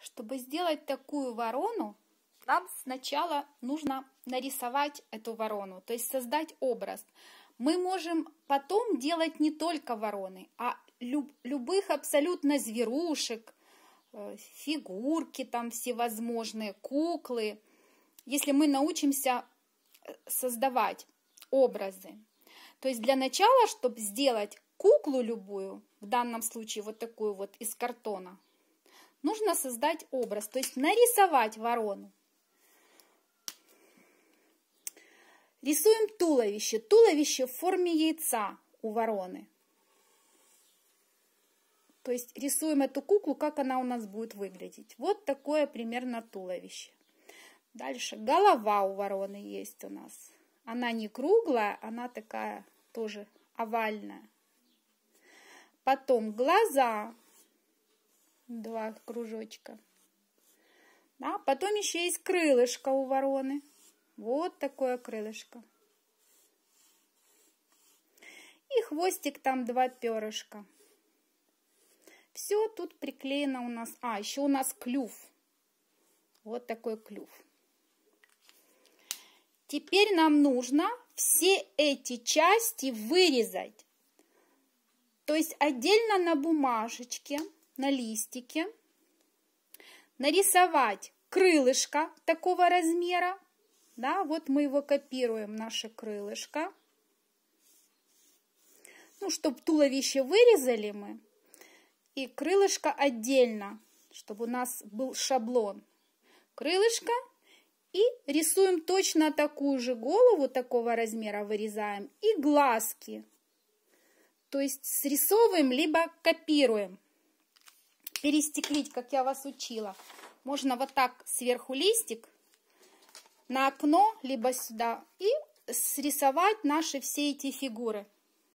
Чтобы сделать такую ворону, нам сначала нужно нарисовать эту ворону, то есть создать образ. Мы можем потом делать не только вороны, а любых абсолютно зверушек, э, фигурки там всевозможные, куклы, если мы научимся э, создавать образы. То есть для начала, чтобы сделать куклу любую, в данном случае вот такую вот из картона, нужно создать образ, то есть нарисовать ворону. Рисуем туловище. Туловище в форме яйца у вороны. То есть рисуем эту куклу, как она у нас будет выглядеть. Вот такое примерно туловище. Дальше голова у вороны есть у нас. Она не круглая, она такая тоже овальная. Потом глаза два кружочка. Да, потом еще есть крылышко у вороны. Вот такое крылышко. И хвостик там два перышка. Все тут приклеено у нас. А, еще у нас клюв. Вот такой клюв. Теперь нам нужно все эти части вырезать. То есть отдельно на бумажечке – на листике, нарисовать крылышко такого размера. Да, вот мы его копируем, наше крылышко. Ну, чтобы туловище вырезали мы. И крылышко отдельно, чтобы у нас был шаблон. Крылышко. И рисуем точно такую же голову такого размера вырезаем. И глазки. То есть срисовываем, либо копируем перестеклить, как я вас учила. Можно вот так сверху листик на окно, либо сюда, и срисовать наши все эти фигуры.